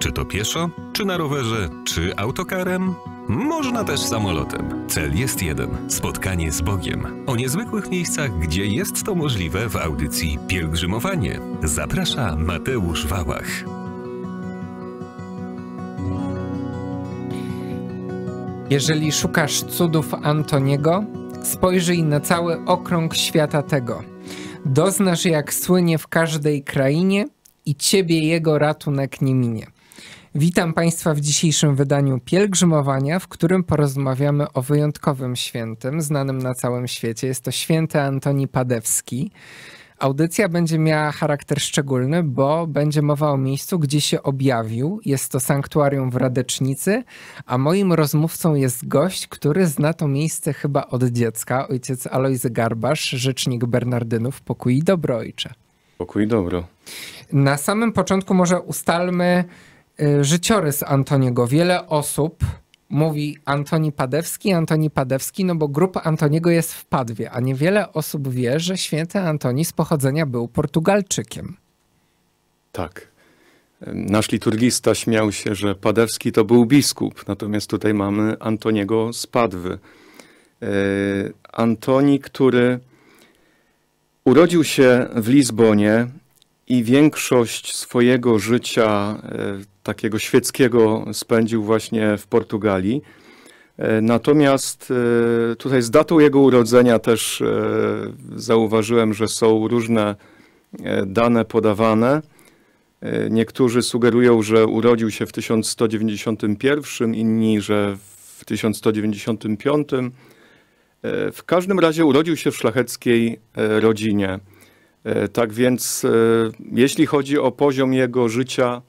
Czy to pieszo, czy na rowerze, czy autokarem? Można też samolotem. Cel jest jeden: spotkanie z Bogiem. O niezwykłych miejscach, gdzie jest to możliwe w audycji Pielgrzymowanie. Zaprasza Mateusz Wałach. Jeżeli szukasz cudów Antoniego, spojrzyj na cały okrąg świata tego. Doznasz, jak słynie w każdej krainie i ciebie jego ratunek nie minie. Witam Państwa w dzisiejszym wydaniu Pielgrzymowania, w którym porozmawiamy o wyjątkowym świętym, znanym na całym świecie. Jest to święty Antoni Padewski. Audycja będzie miała charakter szczególny, bo będzie mowa o miejscu, gdzie się objawił. Jest to sanktuarium w Radecznicy, a moim rozmówcą jest gość, który zna to miejsce chyba od dziecka, ojciec Alojzy Garbasz, rzecznik Bernardynów Pokój i Dobro Ojcze. Pokój i Dobro. Na samym początku może ustalmy, Y, życiorys Antoniego. Wiele osób mówi Antoni Padewski, Antoni Padewski, no bo grupa Antoniego jest w Padwie, a niewiele osób wie, że święty Antoni z pochodzenia był Portugalczykiem. Tak. Nasz liturgista śmiał się, że Padewski to był biskup, natomiast tutaj mamy Antoniego z Padwy. Y, Antoni, który urodził się w Lizbonie, i większość swojego życia e, takiego świeckiego spędził właśnie w Portugalii. E, natomiast e, tutaj z datą jego urodzenia też zauważyłem, że są różne dane podawane. Niektórzy sugerują, że urodził się w 1191, inni, że w 1195. W każdym razie urodził się w szlacheckiej rodzinie. E, tak więc, e, jeśli chodzi o poziom jego życia,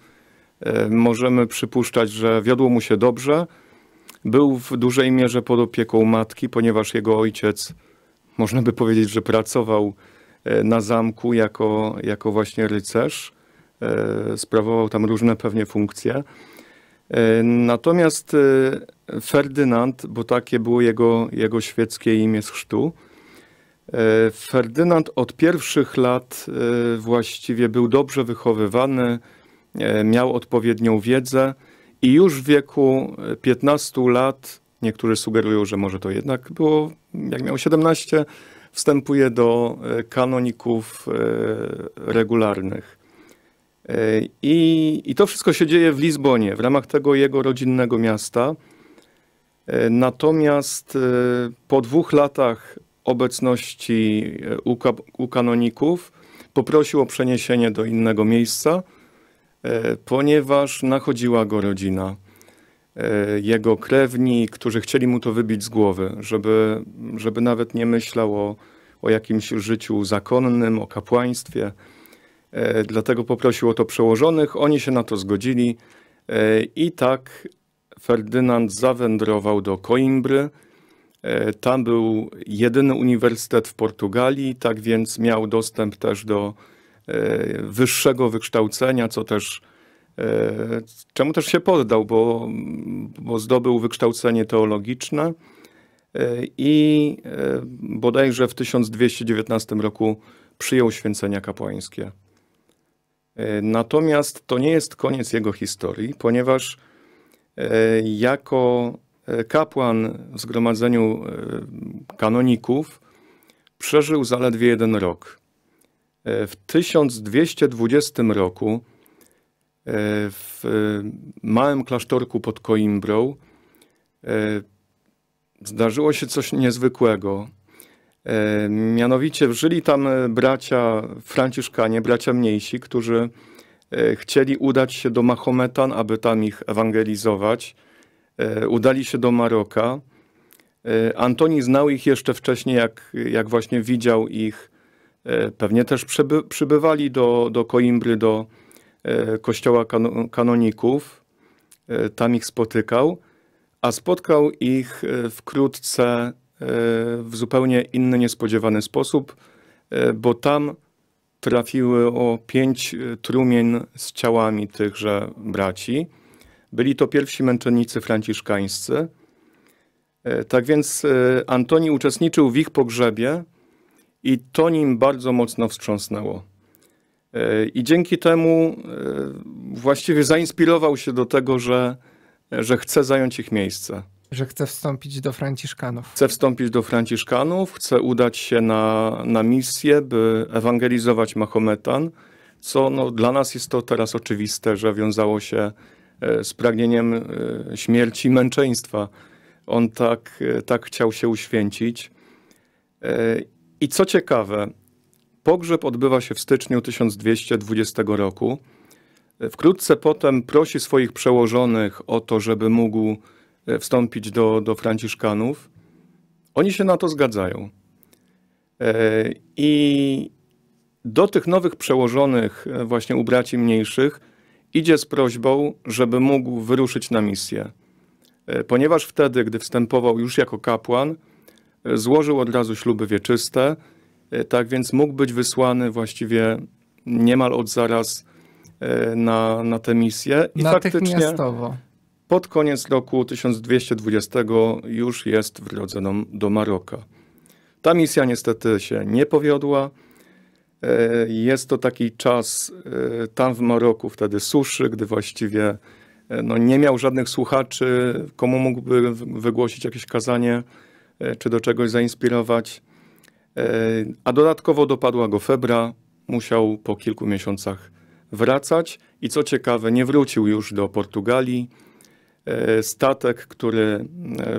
e, możemy przypuszczać, że wiodło mu się dobrze. Był w dużej mierze pod opieką matki, ponieważ jego ojciec, można by powiedzieć, że pracował na zamku jako, jako właśnie rycerz. Sprawował tam różne pewnie funkcje. Natomiast Ferdynand, bo takie było jego, jego świeckie imię z chrztu, E, Ferdynand od pierwszych lat e, właściwie był dobrze wychowywany, e, miał odpowiednią wiedzę i już w wieku 15 lat, niektórzy sugerują, że może to jednak było, jak miał 17, wstępuje do kanoników regularnych. I, I to wszystko się dzieje w Lizbonie, w ramach tego jego rodzinnego miasta. Natomiast po dwóch latach obecności e, u, u kanoników poprosił o przeniesienie do innego miejsca, e, ponieważ nachodziła go rodzina. E, jego krewni, którzy chcieli mu to wybić z głowy, żeby, żeby nawet nie myślał o, o jakimś życiu zakonnym, o kapłaństwie. Dlatego poprosił o to przełożonych, oni się na to zgodzili i tak Ferdynand zawędrował do Coimbry, E, tam był jedyny uniwersytet w Portugalii, tak więc miał dostęp też do e, wyższego wykształcenia, co też e, czemu też się poddał, bo, bo zdobył wykształcenie teologiczne i bodajże w 1219 roku przyjął święcenia kapłańskie. Natomiast to nie jest koniec jego historii, ponieważ jako E, kapłan w zgromadzeniu e, kanoników przeżył zaledwie jeden rok. E, w 1220 roku w małym klasztorku pod Coimbrą zdarzyło się coś niezwykłego. Mianowicie żyli tam bracia franciszkanie, bracia mniejsi, którzy chcieli udać się do Mahometan, aby tam ich ewangelizować. E, udali się do Maroka. E, Antoni znał ich jeszcze wcześniej, jak, jak właśnie widział ich. E, pewnie też przyby, przybywali do, do Koimbry, do kościoła kan kanoników. Tam ich spotykał, a spotkał ich wkrótce w zupełnie inny, niespodziewany sposób, bo tam trafiły o pięć trumień z ciałami tychże braci. Byli to pierwsi męczennicy franciszkańscy. E, tak więc e, Antoni uczestniczył w ich pogrzebie i to nim bardzo mocno wstrząsnęło. E, I dzięki temu właściwie zainspirował się do tego, że, że chce zająć ich miejsce. Że chce wstąpić do Franciszkanów. Chce wstąpić do Franciszkanów, chce udać się na, na misję, by ewangelizować Mahometan, co no, dla nas jest to teraz oczywiste, że wiązało się E, z pragnieniem e, śmierci i męczeństwa. On tak, e, tak chciał się uświęcić. I co ciekawe, pogrzeb odbywa się w styczniu 1220 roku. Wkrótce potem prosi swoich przełożonych o to, żeby mógł wstąpić do, do Franciszkanów. Oni się na to zgadzają. I do tych nowych przełożonych, właśnie u braci mniejszych, idzie z prośbą, żeby mógł wyruszyć na misję. E, ponieważ wtedy, gdy wstępował już jako kapłan, e, złożył od razu śluby wieczyste, e, tak więc mógł być wysłany właściwie niemal od zaraz na, na tę misję. I faktycznie pod koniec roku 1220 już jest w do Maroka. Ta misja niestety się nie powiodła. E, jest to taki czas e, tam w Maroku, wtedy suszy, gdy właściwie e, no, nie miał żadnych słuchaczy, komu mógłby wygłosić jakieś kazanie czy do czegoś zainspirować. A dodatkowo dopadła go febra, musiał po kilku miesiącach wracać i co ciekawe, nie wrócił już do Portugalii. Statek, który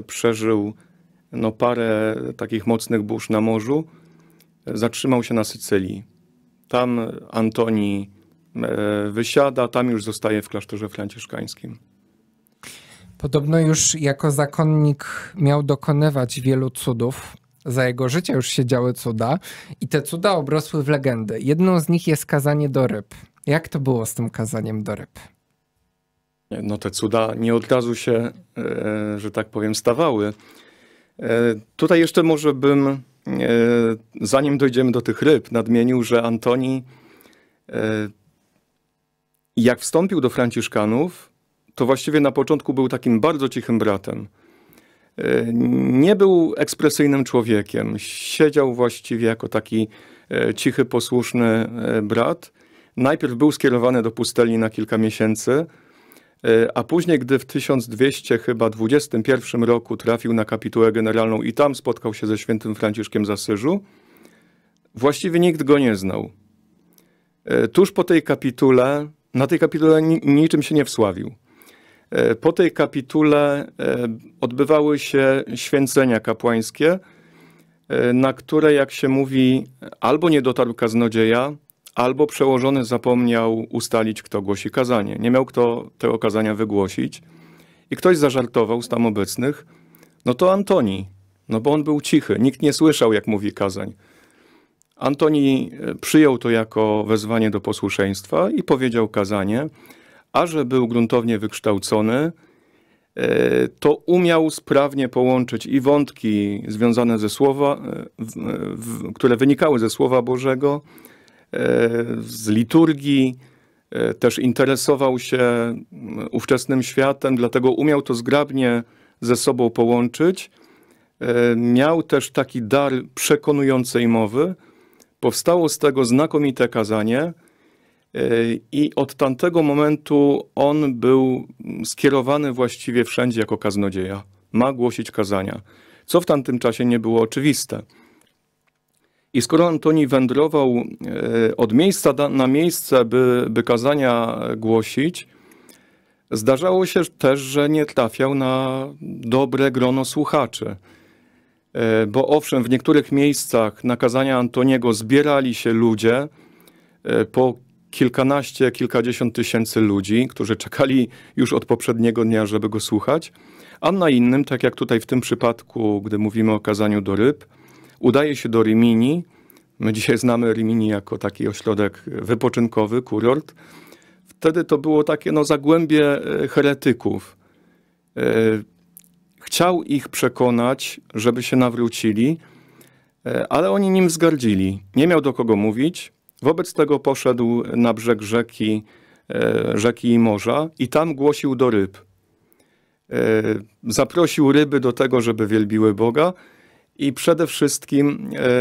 przeżył no, parę takich mocnych burz na morzu, zatrzymał się na Sycylii. Tam Antoni e, wysiada, tam już zostaje w klasztorze franciszkańskim. Podobno już jako zakonnik miał dokonywać wielu cudów. Za jego życia już się działy cuda i te cuda obrosły w legendy. Jedną z nich jest kazanie do ryb. Jak to było z tym kazaniem do ryb? No te cuda nie od razu się, e, że tak powiem, stawały. E, tutaj jeszcze może bym E, zanim dojdziemy do tych ryb, nadmienił, że Antoni, e, jak wstąpił do Franciszkanów, to właściwie na początku był takim bardzo cichym bratem. E, nie był ekspresyjnym człowiekiem. Siedział właściwie jako taki cichy, posłuszny brat. Najpierw był skierowany do pustelni na kilka miesięcy, E, a później, gdy w 1200 chyba 21 roku trafił na kapitułę generalną i tam spotkał się ze świętym Franciszkiem z Asyżu, właściwie nikt go nie znał. E, tuż po tej kapitule, na tej kapitule niczym się nie wsławił. E, po tej kapitule odbywały się święcenia kapłańskie, na które, jak się mówi, albo nie dotarł kaznodzieja, albo przełożony zapomniał ustalić, kto głosi kazanie. Nie miał kto tego kazania wygłosić i ktoś zażartował z tam obecnych, no to Antoni, no bo on był cichy, nikt nie słyszał, jak mówi kazań. Antoni e, przyjął to jako wezwanie do posłuszeństwa i powiedział kazanie, a że był gruntownie wykształcony, e, to umiał sprawnie połączyć i wątki związane ze słowa, e, które wynikały ze Słowa Bożego, E, z liturgii, e, też interesował się mm, ówczesnym światem, dlatego umiał to zgrabnie ze sobą połączyć. E, miał też taki dar przekonującej mowy. Powstało z tego znakomite kazanie, i od tamtego momentu on był mm, skierowany właściwie wszędzie jako kaznodzieja. Ma głosić kazania, co w tamtym czasie nie było oczywiste. I skoro Antoni wędrował e, od miejsca na miejsce, by, by kazania głosić, zdarzało się też, że nie trafiał na dobre grono słuchaczy. E, bo owszem, w niektórych miejscach na kazania Antoniego zbierali się ludzie e, po kilkanaście, kilkadziesiąt tysięcy ludzi, którzy czekali już od poprzedniego dnia, żeby go słuchać, a na innym, tak jak tutaj w tym przypadku, gdy mówimy o kazaniu do ryb, Udaje się do Rimini. My dzisiaj znamy Rimini jako taki ośrodek wypoczynkowy, kurort. Wtedy to było takie no, zagłębie e, heretyków. E, chciał ich przekonać, żeby się nawrócili, e, ale oni nim zgardzili. Nie miał do kogo mówić. Wobec tego poszedł na brzeg rzeki, rzeki i morza i tam głosił do ryb. Zaprosił ryby do tego, żeby wielbiły Boga i przede wszystkim e,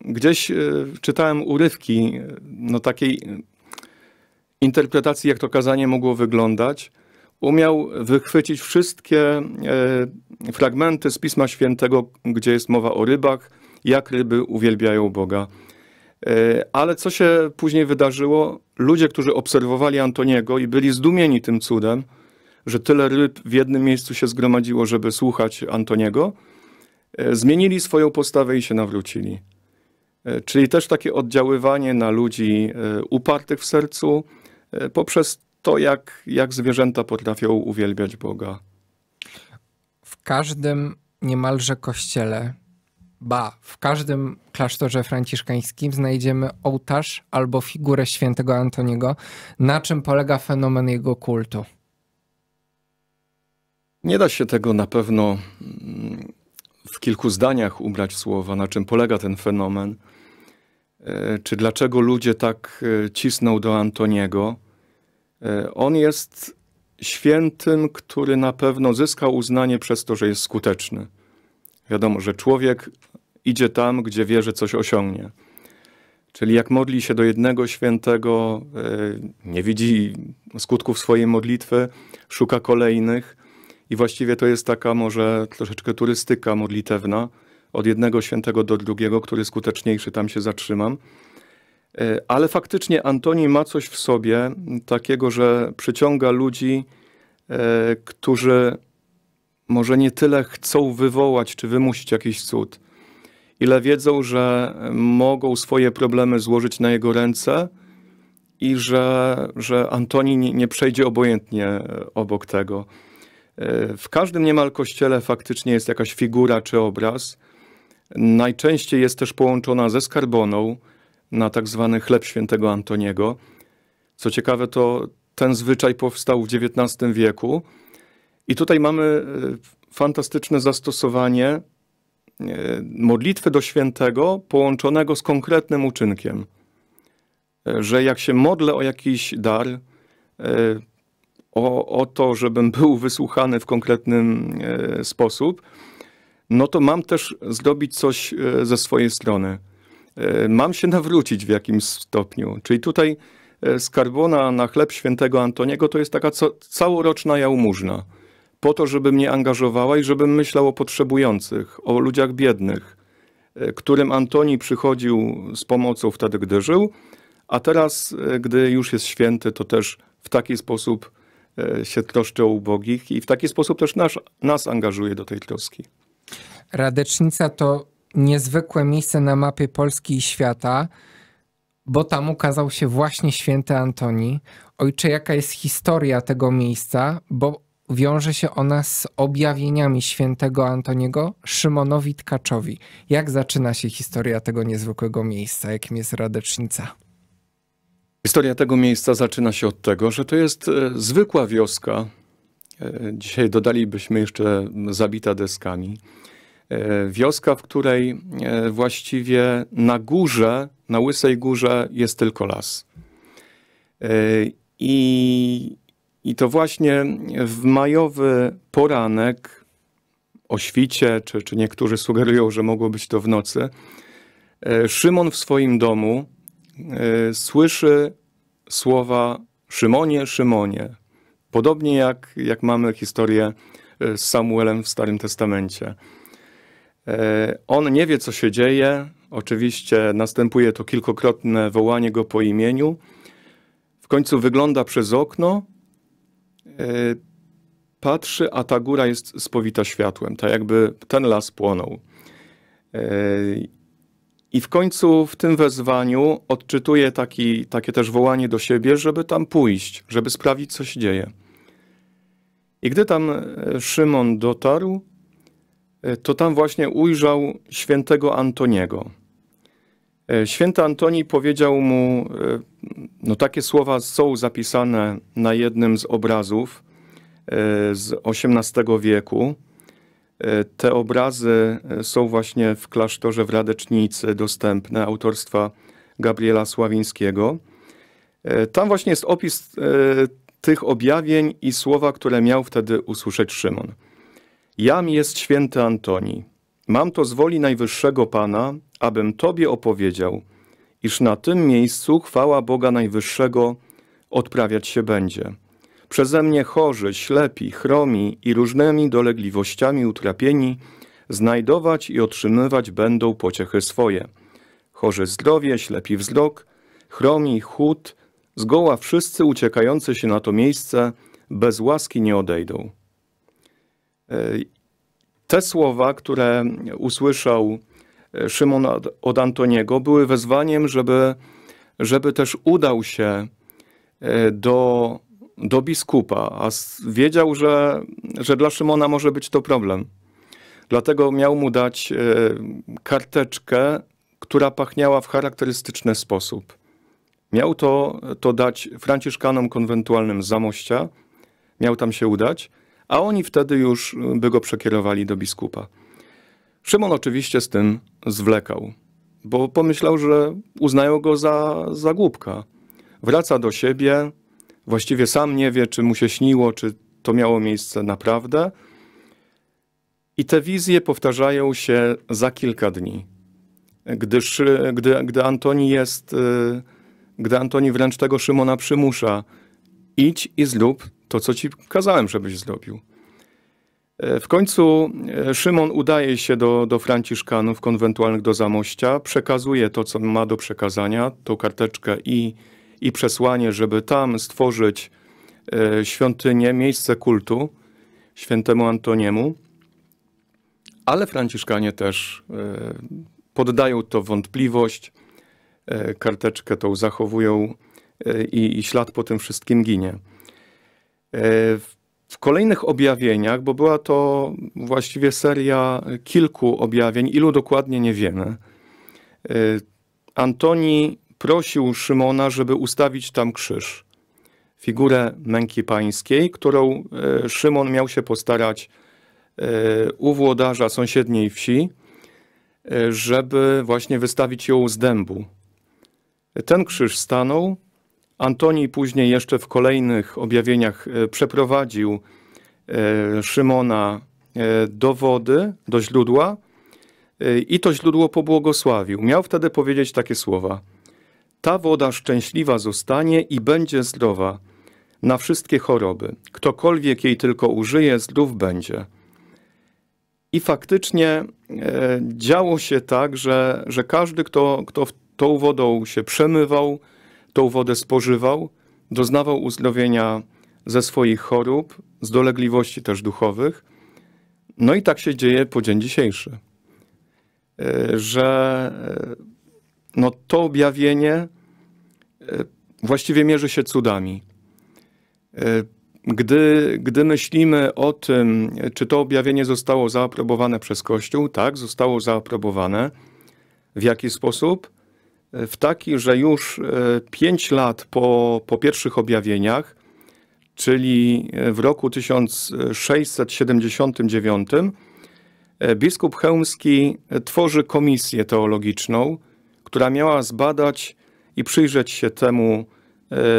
gdzieś e, czytałem urywki e, no takiej interpretacji, jak to kazanie mogło wyglądać. Umiał wychwycić wszystkie fragmenty z Pisma Świętego, gdzie jest mowa o rybach, jak ryby uwielbiają Boga. Ale co się później wydarzyło? Ludzie, którzy obserwowali Antoniego i byli zdumieni tym cudem, że tyle ryb w jednym miejscu się zgromadziło, żeby słuchać Antoniego, E, zmienili swoją postawę i się nawrócili. E, czyli też takie oddziaływanie na ludzi e, upartych w sercu poprzez to, jak, jak zwierzęta potrafią uwielbiać Boga. W każdym niemalże kościele, ba, w każdym klasztorze franciszkańskim znajdziemy ołtarz albo figurę świętego Antoniego. Na czym polega fenomen jego kultu? Nie da się tego na pewno mm, w kilku zdaniach ubrać słowa, na czym polega ten fenomen, e, czy dlaczego ludzie tak e, cisną do Antoniego. E, on jest świętym, który na pewno zyskał uznanie przez to, że jest skuteczny. Wiadomo, że człowiek idzie tam, gdzie wie, że coś osiągnie. Czyli jak modli się do jednego świętego, nie widzi skutków swojej modlitwy, szuka kolejnych, i właściwie to jest taka może troszeczkę turystyka modlitewna, od jednego świętego do drugiego, który skuteczniejszy, tam się zatrzymam. E, ale faktycznie Antoni ma coś w sobie takiego, że przyciąga ludzi, e, którzy może nie tyle chcą wywołać czy wymusić jakiś cud, ile wiedzą, że mogą swoje problemy złożyć na jego ręce i że, że Antoni nie przejdzie obojętnie e, obok tego. E, w każdym niemal kościele faktycznie jest jakaś figura czy obraz. Najczęściej jest też połączona ze skarboną na tak zwany chleb świętego Antoniego. Co ciekawe, to ten zwyczaj powstał w XIX wieku. I tutaj mamy e, fantastyczne zastosowanie e, modlitwy do świętego połączonego z konkretnym uczynkiem. Że jak się modlę o jakiś dar, o, o to, żebym był wysłuchany w konkretnym e, sposób, no to mam też zrobić coś e, ze swojej strony. E, mam się nawrócić w jakimś stopniu. Czyli tutaj skarbona na chleb świętego Antoniego to jest taka co, całoroczna jałmużna. Po to, żeby mnie angażowała i żebym myślał o potrzebujących, o ludziach biednych, którym Antoni przychodził z pomocą wtedy, gdy żył, a teraz, gdy już jest święty, to też w taki sposób E, się troszczy o ubogich i w taki sposób też nas, nas angażuje do tej troski. Radecznica to niezwykłe miejsce na mapie Polski i świata, bo tam ukazał się właśnie święty Antoni. Ojcze, jaka jest historia tego miejsca, bo wiąże się ona z objawieniami świętego Antoniego Szymonowi Tkaczowi. Jak zaczyna się historia tego niezwykłego miejsca, jakim jest Radecznica? Historia tego miejsca zaczyna się od tego, że to jest e, zwykła wioska. E, dzisiaj dodalibyśmy jeszcze zabita deskami. E, wioska, w której właściwie na górze, na łysej górze jest tylko las. I, i to właśnie w majowy poranek, o świcie, czy, czy niektórzy sugerują, że mogło być to w nocy, Szymon w swoim domu Y, słyszy słowa Szymonie, Szymonie. Podobnie jak, jak mamy historię y, z Samuelem w Starym Testamencie. Y, on nie wie, co się dzieje. Oczywiście następuje to kilkokrotne wołanie go po imieniu. W końcu wygląda przez okno, patrzy, a ta góra jest spowita światłem, tak jakby ten las płonął. I w końcu w tym wezwaniu odczytuję taki, takie też wołanie do siebie, żeby tam pójść, żeby sprawdzić, co się dzieje. I gdy tam e, Szymon dotarł, e, to tam właśnie ujrzał świętego Antoniego. E, święty Antoni powiedział mu no, takie słowa są zapisane na jednym z obrazów z XVIII wieku. E, te obrazy e, są właśnie w klasztorze w Radecznicy dostępne autorstwa Gabriela Sławińskiego. E, tam właśnie jest opis tych objawień i słowa, które miał wtedy usłyszeć Szymon. Jam jest święty Antoni. Mam to z woli Najwyższego Pana, abym Tobie opowiedział, iż na tym miejscu chwała Boga Najwyższego odprawiać się będzie przeze mnie chorzy, ślepi, chromi i różnymi dolegliwościami utrapieni, znajdować i otrzymywać będą pociechy swoje. Chorzy zdrowie, ślepi wzrok, chromi, chód, zgoła wszyscy uciekający się na to miejsce, bez łaski nie odejdą. E, te słowa, które usłyszał e, Szymon od Antoniego, były wezwaniem, żeby, żeby też udał się e, do do biskupa, a wiedział, że, że dla Szymona może być to problem. Dlatego miał mu dać e, karteczkę, która pachniała w charakterystyczny sposób. Miał to, to dać franciszkanom konwentualnym z Zamościa, miał tam się udać, a oni wtedy już e, by go przekierowali do biskupa. Szymon oczywiście z tym zwlekał, bo pomyślał, że uznają go za, za głupka. Wraca do siebie, właściwie sam nie wie, czy mu się śniło, czy to miało miejsce naprawdę. I te wizje powtarzają się za kilka dni, gdyż, gdy, gdy Antoni jest, y, gdy Antoni wręcz tego Szymona przymusza, idź i zlub to, co ci kazałem, żebyś zrobił. Y, w końcu y, Szymon udaje się do, do Franciszkanów konwentualnych do Zamościa, przekazuje to, co ma do przekazania, tą karteczkę i i przesłanie, żeby tam stworzyć e, świątynię, miejsce kultu świętemu Antoniemu, ale franciszkanie też e, poddają to wątpliwość, e, karteczkę tą zachowują i, i ślad po tym wszystkim ginie. W kolejnych objawieniach, bo była to właściwie seria kilku objawień, ilu dokładnie nie wiemy, Antoni prosił Szymona, żeby ustawić tam krzyż, figurę męki pańskiej, którą e, Szymon miał się postarać e, u włodarza sąsiedniej wsi, e, żeby właśnie wystawić ją z dębu. Ten krzyż stanął. Antoni później jeszcze w kolejnych objawieniach przeprowadził Szymona do wody, do źródła i to źródło pobłogosławił. Miał wtedy powiedzieć takie słowa – ta woda szczęśliwa zostanie i będzie zdrowa na wszystkie choroby. Ktokolwiek jej tylko użyje, zdrów będzie. I faktycznie e, działo się tak, że, że każdy, kto, kto tą wodą się przemywał, tą wodę spożywał, doznawał uzdrowienia ze swoich chorób, z dolegliwości też duchowych. No i tak się dzieje po dzień dzisiejszy, e, że e, no to objawienie e, właściwie mierzy się cudami. E, gdy, gdy myślimy o tym, czy to objawienie zostało zaaprobowane przez Kościół, tak, zostało zaaprobowane. W jaki sposób? E, w taki, że już pięć lat po, po pierwszych objawieniach, czyli w roku 1679, biskup Chełmski tworzy komisję teologiczną, która miała zbadać i przyjrzeć się temu,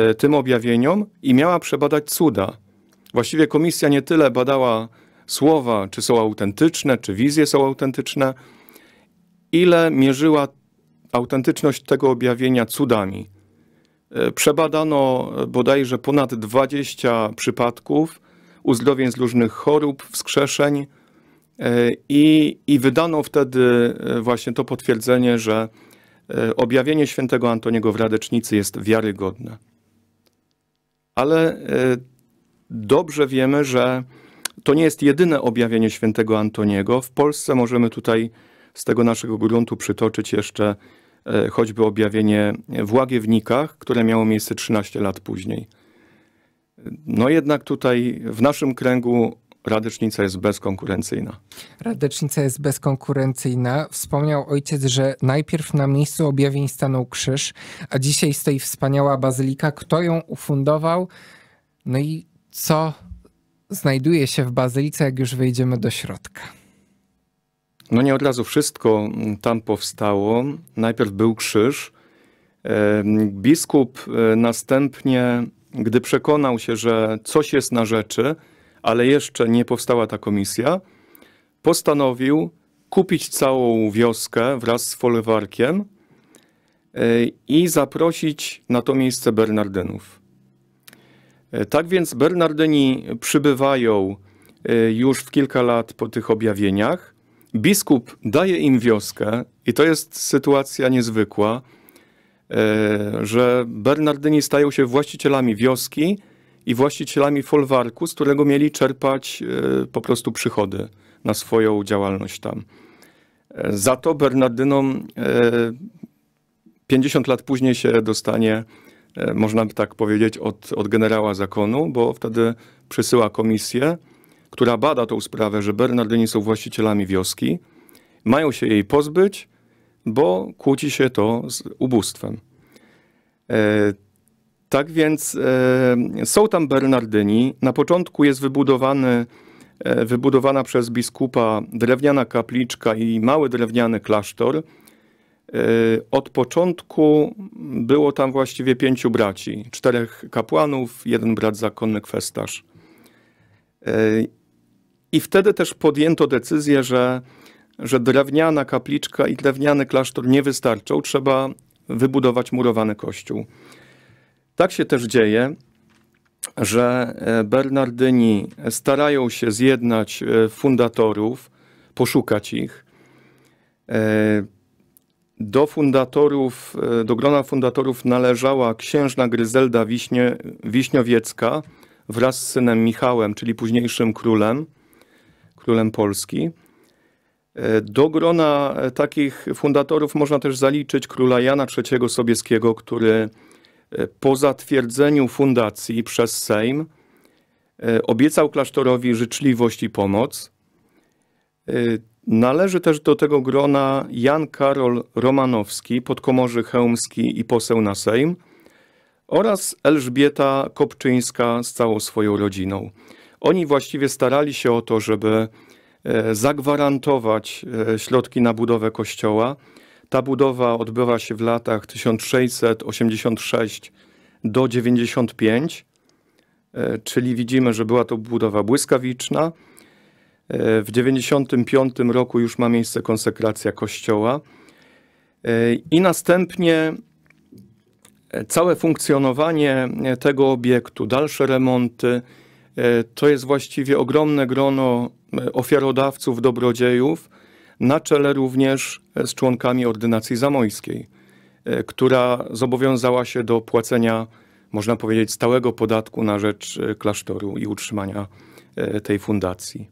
e, tym objawieniom i miała przebadać cuda. Właściwie komisja nie tyle badała słowa, czy są autentyczne, czy wizje są autentyczne, ile mierzyła autentyczność tego objawienia cudami. E, przebadano bodajże ponad 20 przypadków uzdrowień z różnych chorób, wskrzeszeń e, i, i wydano wtedy właśnie to potwierdzenie, że E, objawienie świętego Antoniego w Radecznicy jest wiarygodne. Ale e, dobrze wiemy, że to nie jest jedyne objawienie świętego Antoniego. W Polsce możemy tutaj z tego naszego gruntu przytoczyć jeszcze e, choćby objawienie w Łagiewnikach, które miało miejsce 13 lat później. No jednak tutaj w naszym kręgu Radecznica jest bezkonkurencyjna. Radecznica jest bezkonkurencyjna. Wspomniał ojciec, że najpierw na miejscu objawień stanął krzyż, a dzisiaj stoi wspaniała bazylika. Kto ją ufundował? No i co znajduje się w bazylice, jak już wejdziemy do środka? No nie od razu wszystko tam powstało. Najpierw był krzyż. Biskup e, następnie, gdy przekonał się, że coś jest na rzeczy, ale jeszcze nie powstała ta komisja, postanowił kupić całą wioskę wraz z folwarkiem e, i zaprosić na to miejsce Bernardynów. E, tak więc Bernardyni przybywają e, już w kilka lat po tych objawieniach. Biskup daje im wioskę i to jest sytuacja niezwykła, że Bernardyni stają się właścicielami wioski, i właścicielami folwarku, z którego mieli czerpać e, po prostu przychody na swoją działalność tam. E, za to Bernardynom 50 e, lat później się dostanie, można by tak powiedzieć, od, od generała zakonu, bo wtedy przysyła komisję, która bada tą sprawę, że Bernardyni są właścicielami wioski, mają się jej pozbyć, bo kłóci się to z ubóstwem. Tak więc e, są tam Bernardyni. Na początku jest wybudowany, e, wybudowana przez biskupa drewniana kapliczka i mały drewniany klasztor. E, od początku było tam właściwie pięciu braci, czterech kapłanów, jeden brat zakonny kwestarz. I wtedy też podjęto decyzję, że, że drewniana kapliczka i drewniany klasztor nie wystarczą, trzeba wybudować murowany kościół. Tak się też dzieje, że e, Bernardyni starają się zjednać e, fundatorów, poszukać ich. E, do fundatorów, do grona fundatorów należała księżna Gryzelda Wiśnie, Wiśniowiecka wraz z synem Michałem, czyli późniejszym królem, królem Polski. Do grona takich fundatorów można też zaliczyć króla Jana III Sobieskiego, który E, po zatwierdzeniu fundacji przez Sejm e, obiecał klasztorowi życzliwość i pomoc. E, należy też do tego grona Jan Karol Romanowski, podkomorzy hełmski i poseł na Sejm oraz Elżbieta Kopczyńska z całą swoją rodziną. Oni właściwie starali się o to, żeby zagwarantować środki na budowę kościoła ta budowa odbywa się w latach 1686 do 95, e, czyli widzimy, że była to budowa błyskawiczna. E, w 95 roku już ma miejsce konsekracja kościoła e, i następnie całe funkcjonowanie tego obiektu, dalsze remonty, to jest właściwie ogromne grono ofiarodawców, dobrodziejów, na czele również z członkami ordynacji zamojskiej, e, która zobowiązała się do płacenia, można powiedzieć, stałego podatku na rzecz e, klasztoru i utrzymania e, tej fundacji.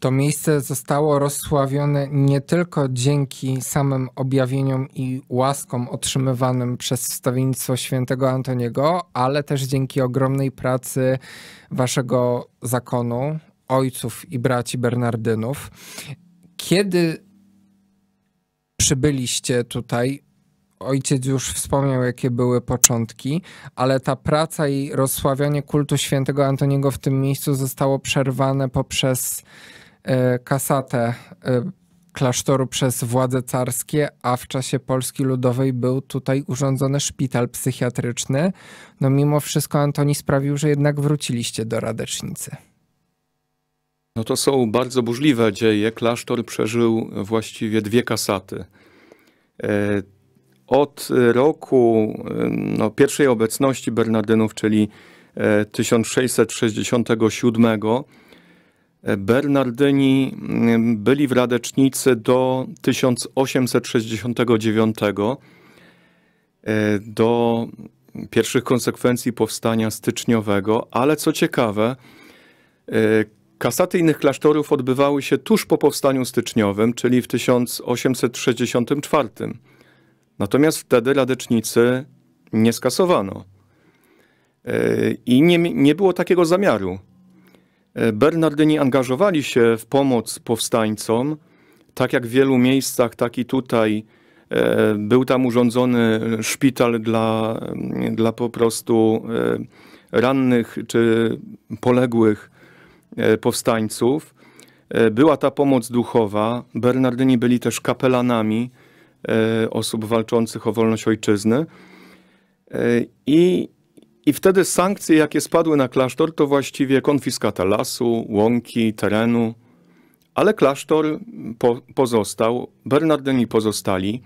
To miejsce zostało rozsławione nie tylko dzięki samym objawieniom i łaskom otrzymywanym przez wstawiennictwo świętego Antoniego, ale też dzięki ogromnej pracy waszego zakonu, ojców i braci Bernardynów. Kiedy przybyliście tutaj, ojciec już wspomniał, jakie były początki, ale ta praca i rozsławianie kultu świętego Antoniego w tym miejscu zostało przerwane poprzez e, kasatę e, klasztoru przez władze carskie, a w czasie Polski Ludowej był tutaj urządzony szpital psychiatryczny. No mimo wszystko Antoni sprawił, że jednak wróciliście do Radecznicy. No to są bardzo burzliwe dzieje. Klasztor przeżył właściwie dwie kasaty. E, od roku no, pierwszej obecności Bernardynów, czyli 1667, e, e, Bernardyni mm, byli w Radecznicy do 1869, do pierwszych konsekwencji powstania styczniowego, ale co ciekawe, Kasaty innych klasztorów odbywały się tuż po powstaniu styczniowym, czyli w 1864. Natomiast wtedy Ladecznicy nie skasowano. E, I nie, nie było takiego zamiaru. E, Bernardyni angażowali się w pomoc powstańcom, tak jak w wielu miejscach, tak i tutaj. E, był tam urządzony szpital dla, dla po prostu rannych czy poległych E, powstańców. E, była ta pomoc duchowa. Bernardyni byli też kapelanami e, osób walczących o wolność ojczyzny. I, I wtedy sankcje, jakie spadły na klasztor, to właściwie konfiskata lasu, łąki, terenu. Ale klasztor po, pozostał, Bernardyni pozostali.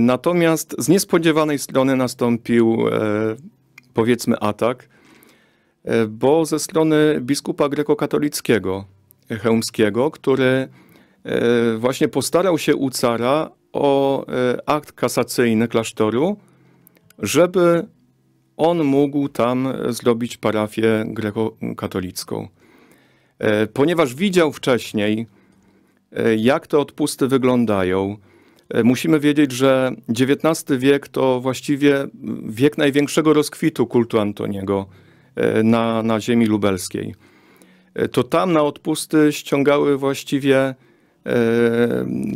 Natomiast z niespodziewanej strony nastąpił, powiedzmy, atak E, bo ze strony biskupa grekokatolickiego e, chełmskiego, który e, właśnie postarał się u cara o akt kasacyjny klasztoru, żeby on mógł tam zrobić parafię grekokatolicką. Ponieważ widział wcześniej, jak te odpusty wyglądają, musimy wiedzieć, że XIX wiek to właściwie wiek największego rozkwitu kultu Antoniego. E, na, na ziemi lubelskiej. E, to tam na odpusty ściągały właściwie e,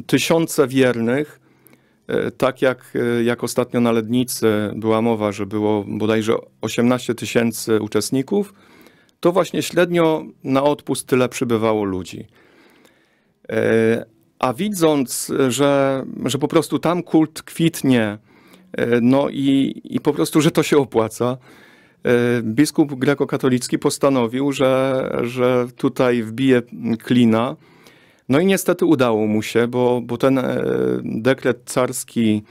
tysiące wiernych, tak jak, jak ostatnio na Lednicy była mowa, że było bodajże 18 tysięcy uczestników, to właśnie średnio na odpust tyle przybywało ludzi. A widząc, że, że po prostu tam kult kwitnie, no i, i po prostu, że to się opłaca, E, biskup grekokatolicki postanowił, że, że tutaj wbije klina. No i niestety udało mu się, bo, bo ten e, dekret carski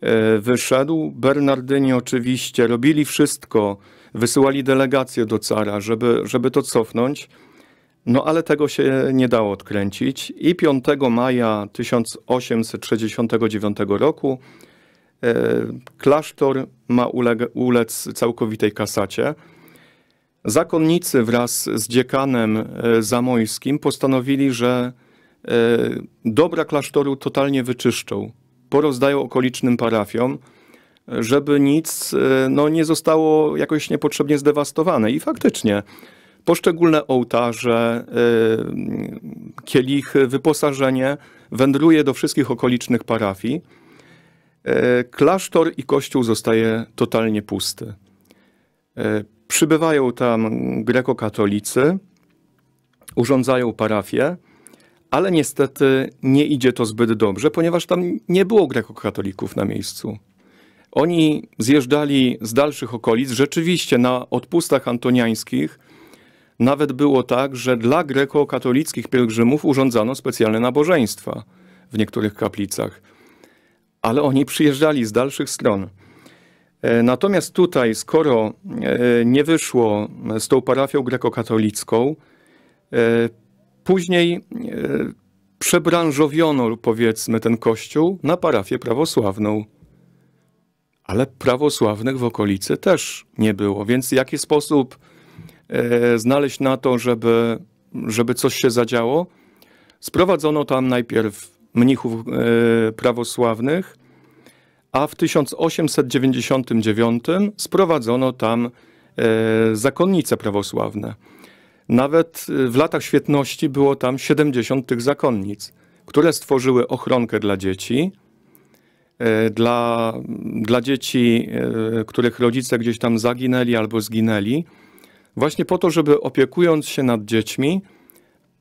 e, wyszedł. Bernardyni oczywiście robili wszystko, wysyłali delegację do cara, żeby, żeby to cofnąć. No ale tego się nie dało odkręcić i 5 maja 1869 roku E, klasztor ma uleg- ulec całkowitej kasacie. Zakonnicy wraz z dziekanem e, zamojskim postanowili, że e, dobra klasztoru totalnie wyczyszczą, porozdają okolicznym parafiom, żeby nic no, nie zostało jakoś niepotrzebnie zdewastowane. I faktycznie poszczególne ołtarze, kielichy, wyposażenie wędruje do wszystkich okolicznych parafii. E, klasztor i kościół zostaje totalnie pusty. E, przybywają tam grekokatolicy, urządzają parafię, ale niestety nie idzie to zbyt dobrze, ponieważ tam nie było grekokatolików na miejscu. Oni zjeżdżali z dalszych okolic, rzeczywiście na odpustach antoniańskich. Nawet było tak, że dla grekokatolickich pielgrzymów urządzano specjalne nabożeństwa w niektórych kaplicach ale oni przyjeżdżali z dalszych stron. E, natomiast tutaj, skoro e, nie wyszło z tą parafią grekokatolicką, e, później przebranżowiono, powiedzmy, ten kościół na parafię prawosławną. Ale prawosławnych w okolicy też nie było, więc w jaki sposób znaleźć na to, żeby, żeby coś się zadziało? Sprowadzono tam najpierw mnichów e, prawosławnych, a w 1899 sprowadzono tam e, zakonnice prawosławne. Nawet e, w latach świetności było tam 70 tych zakonnic, które stworzyły ochronkę dla dzieci, dla, dla dzieci, których rodzice gdzieś tam zaginęli albo zginęli, właśnie po to, żeby opiekując się nad dziećmi,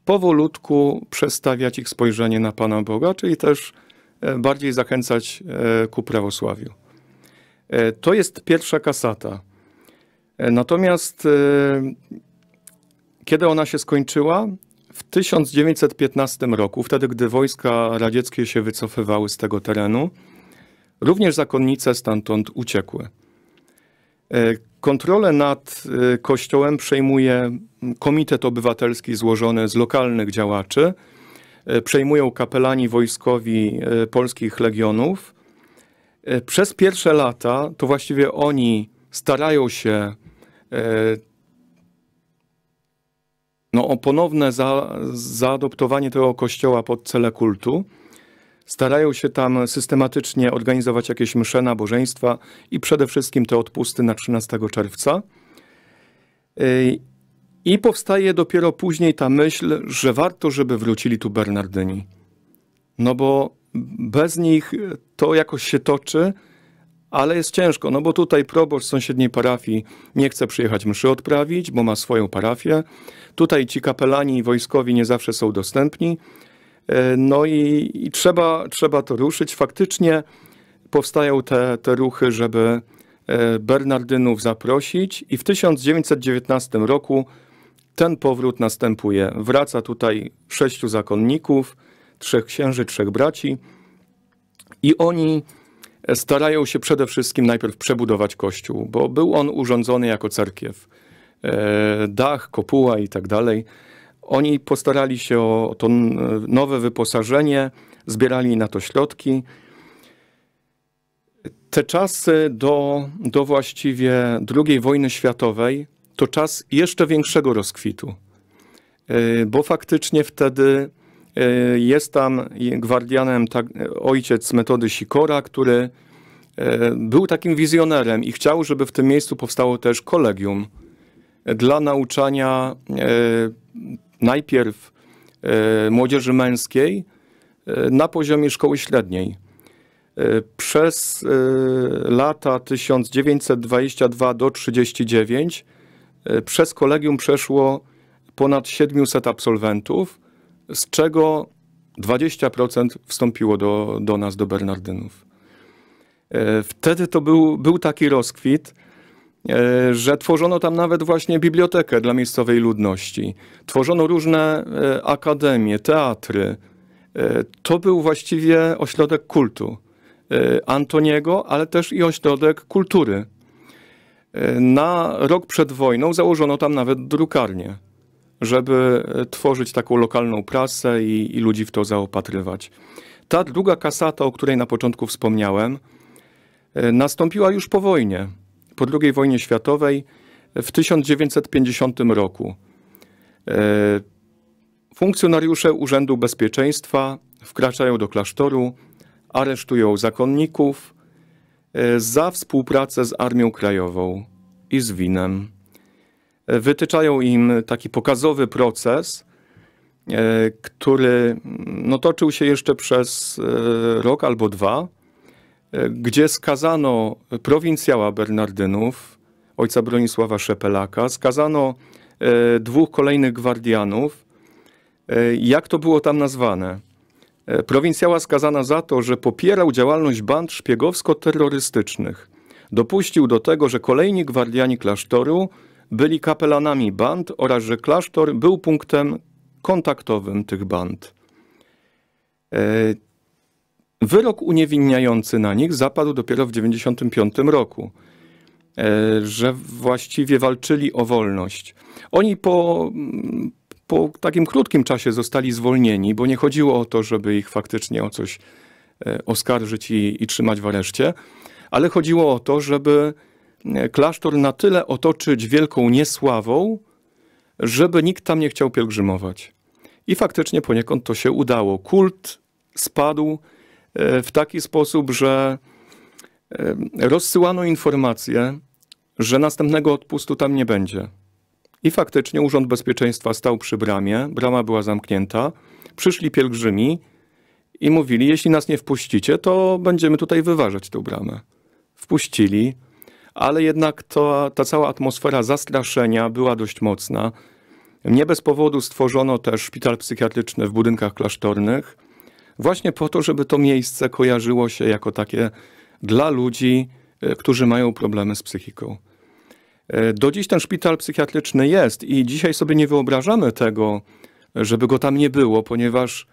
powolutku przestawiać ich spojrzenie na Pana Boga, czyli też e, bardziej zachęcać e, ku prawosławiu. E, to jest pierwsza kasata. Natomiast kiedy ona się skończyła? W 1915 roku, wtedy gdy wojska radzieckie się wycofywały z tego terenu, również zakonnice stamtąd uciekły. Kontrolę nad y, kościołem przejmuje Komitet Obywatelski złożony z lokalnych działaczy, y, przejmują kapelani wojskowi y, polskich legionów. Przez pierwsze lata to właściwie oni starają się no, o ponowne za, zaadoptowanie tego kościoła pod cele kultu. Starają się tam systematycznie organizować jakieś msze, nabożeństwa i przede wszystkim te odpusty na 13 czerwca. Yy, I powstaje dopiero później ta myśl, że warto, żeby wrócili tu Bernardyni. No bo bez nich to jakoś się toczy, ale jest ciężko, no bo tutaj proboszcz sąsiedniej parafii nie chce przyjechać mszy odprawić, bo ma swoją parafię. Tutaj ci kapelani i wojskowi nie zawsze są dostępni. E, no i, i trzeba, trzeba to ruszyć. Faktycznie powstają te, te ruchy, żeby e, Bernardynów zaprosić i w 1919 roku ten powrót następuje. Wraca tutaj sześciu zakonników, trzech księży, trzech braci i oni starają się przede wszystkim najpierw przebudować kościół, bo był on urządzony jako cerkiew. E, dach, kopuła i tak dalej oni postarali się o to nowe wyposażenie, zbierali na to środki. Te czasy do, do właściwie II wojny światowej to czas jeszcze większego rozkwitu, e, bo faktycznie wtedy e, jest tam gwardianem tak, ojciec metody Sikora, który e, był takim wizjonerem i chciał, żeby w tym miejscu powstało też kolegium dla nauczania najpierw e, młodzieży męskiej e, na poziomie szkoły średniej. E, przez lata 1922 do 1939 przez kolegium przeszło ponad 700 absolwentów, z czego 20% wstąpiło do, do nas, do Bernardynów. Wtedy to był, był taki rozkwit. E, że tworzono tam nawet właśnie bibliotekę dla miejscowej ludności. Tworzono różne e, akademie, teatry. E, to był właściwie ośrodek kultu Antoniego, ale też i ośrodek kultury. Na rok przed wojną założono tam nawet drukarnię, żeby tworzyć taką lokalną prasę i, i ludzi w to zaopatrywać. Ta druga kasata, o której na początku wspomniałem, nastąpiła już po wojnie po II wojnie światowej w 1950 roku. E, funkcjonariusze Urzędu Bezpieczeństwa wkraczają do klasztoru, aresztują zakonników e, za współpracę z Armią Krajową i z Winem. E, wytyczają im taki pokazowy proces, który mm, no, toczył się jeszcze przez rok albo dwa E, gdzie skazano prowincjała Bernardynów, ojca Bronisława Szepelaka, skazano e, dwóch kolejnych gwardianów. E, jak to było tam nazwane? Prowincjała skazana za to, że popierał działalność band szpiegowsko-terrorystycznych. Dopuścił do tego, że kolejni gwardiani klasztoru byli kapelanami band oraz że klasztor był punktem kontaktowym tych band. Wyrok uniewinniający na nich zapadł dopiero w 1995 roku, e, że właściwie walczyli o wolność. Oni po, mm, po takim krótkim czasie zostali zwolnieni, bo nie chodziło o to, żeby ich faktycznie o coś e, oskarżyć i, i trzymać w areszcie, ale chodziło o to, żeby e, klasztor na tyle otoczyć wielką niesławą, żeby nikt tam nie chciał pielgrzymować. I faktycznie poniekąd to się udało. Kult spadł E, w taki sposób, że e, rozsyłano informacje, że następnego odpustu tam nie będzie. I faktycznie Urząd Bezpieczeństwa stał przy bramie, brama była zamknięta, przyszli pielgrzymi i mówili, jeśli nas nie wpuścicie, to będziemy tutaj wyważać tę bramę. Wpuścili, ale jednak to, ta cała atmosfera zastraszenia była dość mocna. Nie bez powodu stworzono też szpital psychiatryczny w budynkach klasztornych, właśnie po to, żeby to miejsce kojarzyło się jako takie dla ludzi, e, którzy mają problemy z psychiką. E, do dziś ten szpital psychiatryczny jest i dzisiaj sobie nie wyobrażamy tego, żeby go tam nie było, ponieważ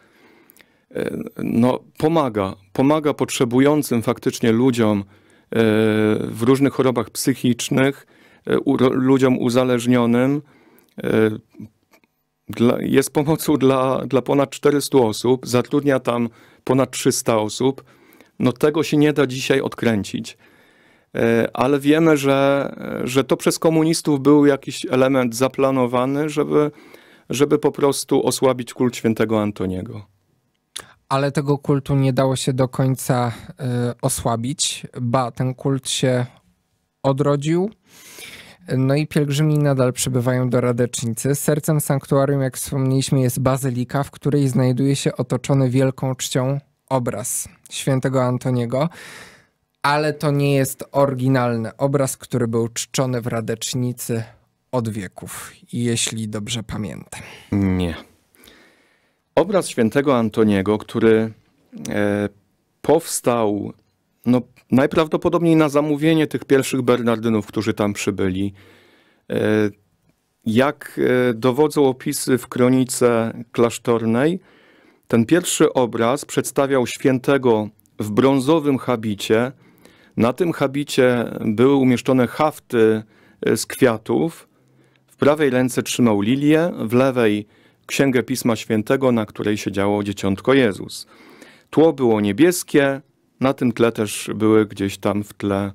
e, no, pomaga, pomaga potrzebującym faktycznie ludziom w różnych chorobach psychicznych, ludziom uzależnionym, dla, jest pomocą dla, dla ponad 400 osób, zatrudnia tam ponad 300 osób. No tego się nie da dzisiaj odkręcić. E, ale wiemy, że, że to przez komunistów był jakiś element zaplanowany, żeby, żeby po prostu osłabić kult świętego Antoniego. Ale tego kultu nie dało się do końca y, osłabić, ba, ten kult się odrodził, no i pielgrzymi nadal przybywają do Radecznicy. Sercem sanktuarium, jak wspomnieliśmy, jest bazylika, w której znajduje się otoczony wielką czcią obraz świętego Antoniego. Ale to nie jest oryginalny obraz, który był czczony w Radecznicy od wieków, jeśli dobrze pamiętam. Nie. Obraz świętego Antoniego, który e, powstał no, najprawdopodobniej na zamówienie tych pierwszych Bernardynów, którzy tam przybyli. E, jak e, dowodzą opisy w kronice klasztornej, ten pierwszy obraz przedstawiał świętego w brązowym habicie. Na tym habicie były umieszczone hafty e, z kwiatów. W prawej ręce trzymał lilię, w lewej księgę Pisma Świętego, na której siedziało dzieciątko Jezus. Tło było niebieskie, na tym tle też były gdzieś tam w tle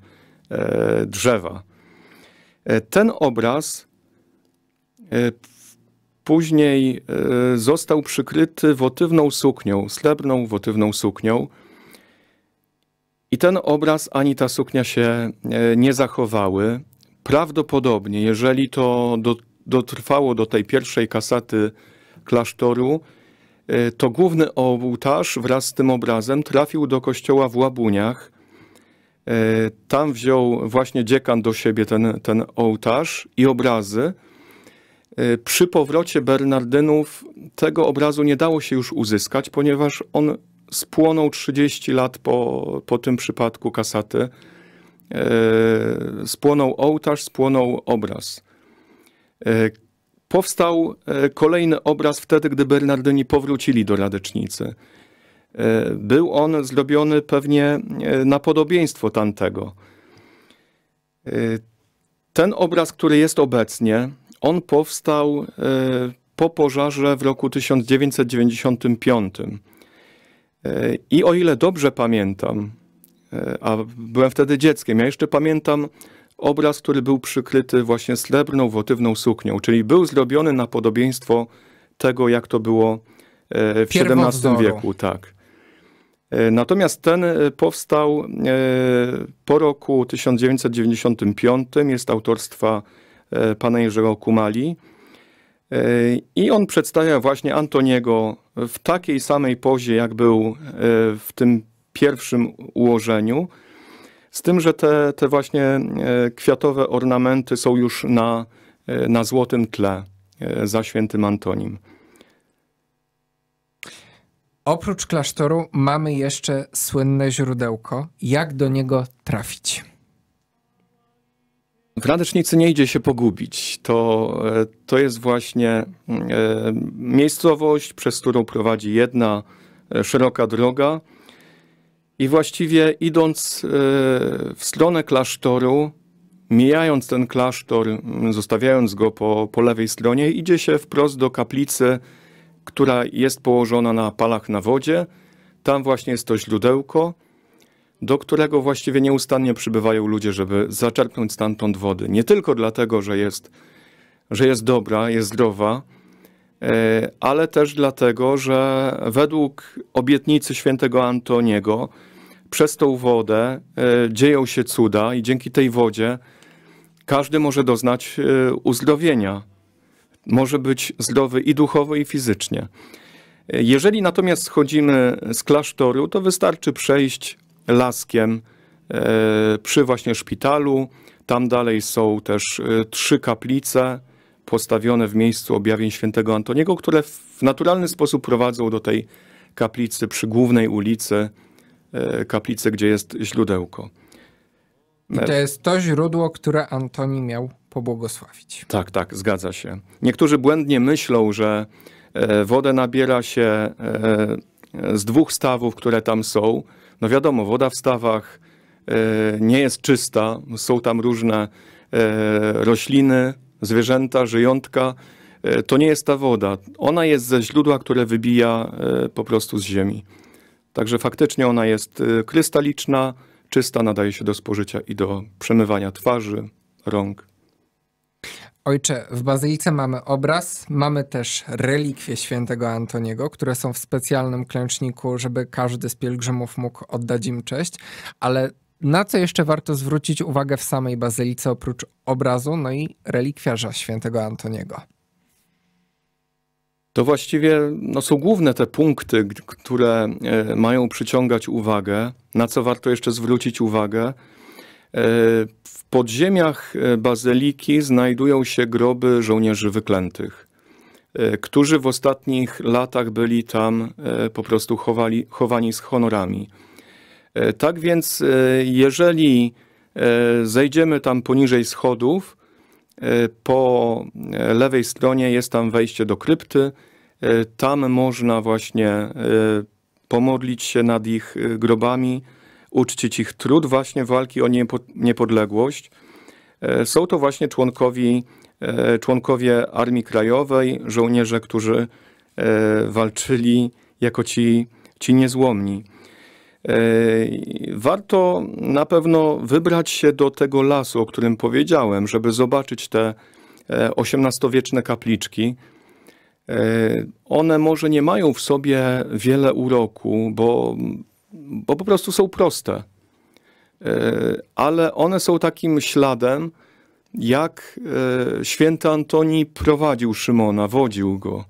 e, drzewa. E, ten obraz e, później został przykryty wotywną suknią, srebrną wotywną suknią. I ten obraz ani ta suknia się nie zachowały. Prawdopodobnie, jeżeli to dotrwało do tej pierwszej kasaty klasztoru, E, to główny ołtarz wraz z tym obrazem trafił do kościoła w Łabuniach. E, tam wziął właśnie dziekan do siebie ten, ten ołtarz i obrazy. E, przy powrocie Bernardynów tego obrazu nie dało się już uzyskać, ponieważ on spłonął 30 lat po, po tym przypadku kasaty. Spłonął ołtarz, spłonął obraz powstał e, kolejny obraz wtedy, gdy Bernardyni powrócili do Radecznicy. E, był on zrobiony pewnie e, na podobieństwo tamtego. Ten obraz, który jest obecnie, on powstał po pożarze w roku 1995. I o ile dobrze pamiętam, a byłem wtedy dzieckiem, ja jeszcze pamiętam obraz, który był przykryty właśnie srebrną, wotywną suknią, czyli był zrobiony na podobieństwo tego, jak to było e, w XVII wieku. Tak. E, natomiast ten e, powstał po roku 1995, jest autorstwa pana Jerzego Kumali. I on przedstawia właśnie Antoniego w takiej samej pozie, jak był w tym pierwszym ułożeniu, z tym, że te, te właśnie e, kwiatowe ornamenty są już na, e, na złotym tle e, za świętym Antonim. Oprócz klasztoru mamy jeszcze słynne źródełko. Jak do niego trafić? W Radecznicy nie idzie się pogubić. To, to jest właśnie miejscowość, przez którą prowadzi jedna szeroka droga i właściwie idąc e, w stronę klasztoru, mijając ten klasztor, mm, zostawiając go po, po lewej stronie, idzie się wprost do kaplicy, która jest położona na palach na wodzie. Tam właśnie jest to źródełko, do którego właściwie nieustannie przybywają ludzie, żeby zaczerpnąć stamtąd wody. Nie tylko dlatego, że jest, że jest dobra, jest zdrowa, E, ale też dlatego, że według obietnicy świętego Antoniego przez tą wodę e, dzieją się cuda i dzięki tej wodzie każdy może doznać e, uzdrowienia. Może być zdrowy i duchowo, i fizycznie. Jeżeli natomiast schodzimy z klasztoru, to wystarczy przejść laskiem przy właśnie szpitalu. Tam dalej są też trzy kaplice postawione w miejscu objawień świętego Antoniego, które w naturalny sposób prowadzą do tej kaplicy przy głównej ulicy, e, kaplicy, gdzie jest źródełko. I to jest to źródło, które Antoni miał pobłogosławić. Tak, tak, zgadza się. Niektórzy błędnie myślą, że e, wodę nabiera się e, z dwóch stawów, które tam są. No wiadomo, woda w stawach nie jest czysta, są tam różne rośliny, zwierzęta, żyjątka, e, to nie jest ta woda. Ona jest ze źródła, które wybija e, po prostu z ziemi. Także faktycznie ona jest e, krystaliczna, czysta, nadaje się do spożycia i do przemywania twarzy, rąk. Ojcze, w bazylice mamy obraz, mamy też relikwie świętego Antoniego, które są w specjalnym klęczniku, żeby każdy z pielgrzymów mógł oddać im cześć, ale na co jeszcze warto zwrócić uwagę w samej bazylice oprócz obrazu, no i relikwiarza świętego Antoniego? To właściwie no, są główne te punkty, które e, mają przyciągać uwagę, na co warto jeszcze zwrócić uwagę. E, w podziemiach e, bazyliki znajdują się groby żołnierzy wyklętych, którzy w ostatnich latach byli tam po prostu chowali, chowani z honorami. E, tak więc, e, jeżeli e, zejdziemy tam poniżej schodów, po lewej stronie jest tam wejście do krypty. Tam można właśnie pomodlić się nad ich grobami, uczcić ich trud właśnie walki o niepodległość. Są to właśnie członkowie, członkowie Armii Krajowej, żołnierze, którzy walczyli jako ci, ci niezłomni. Yy, warto na pewno wybrać się do tego lasu, o którym powiedziałem, żeby zobaczyć te XVIII-wieczne e, kapliczki. E, one może nie mają w sobie wiele uroku, bo, bo po prostu są proste, e, ale one są takim śladem, jak święty Antoni prowadził Szymona, wodził go.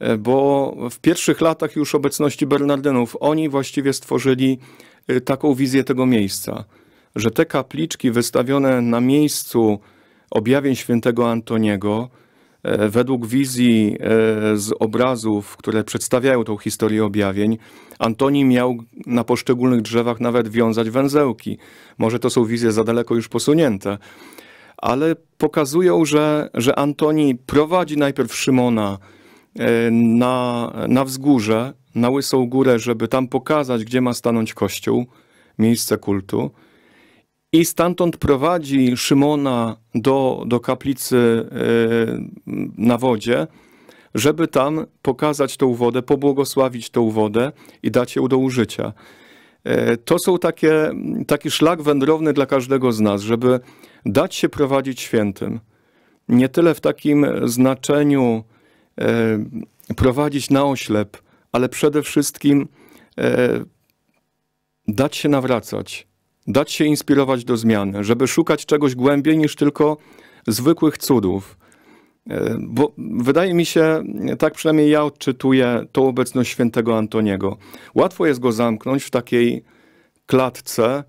E, bo w pierwszych latach już obecności Bernardynów oni właściwie stworzyli e, taką wizję tego miejsca, że te kapliczki wystawione na miejscu objawień świętego Antoniego, e, według wizji z obrazów, które przedstawiają tą historię objawień, Antoni miał na poszczególnych drzewach nawet wiązać węzełki. Może to są wizje za daleko już posunięte, ale pokazują, że, że Antoni prowadzi najpierw Szymona, E, na, na wzgórze, na Łysą Górę, żeby tam pokazać, gdzie ma stanąć kościół, miejsce kultu. I stamtąd prowadzi Szymona do, do kaplicy e, na wodzie, żeby tam pokazać tą wodę, pobłogosławić tą wodę i dać ją do użycia. E, to są takie, taki szlak wędrowny dla każdego z nas, żeby dać się prowadzić świętym. Nie tyle w takim znaczeniu, E, prowadzić na oślep, ale przede wszystkim e, dać się nawracać, dać się inspirować do zmiany, żeby szukać czegoś głębiej niż tylko zwykłych cudów. E, bo wydaje mi się, tak przynajmniej ja odczytuję tą obecność świętego Antoniego. Łatwo jest go zamknąć w takiej klatce.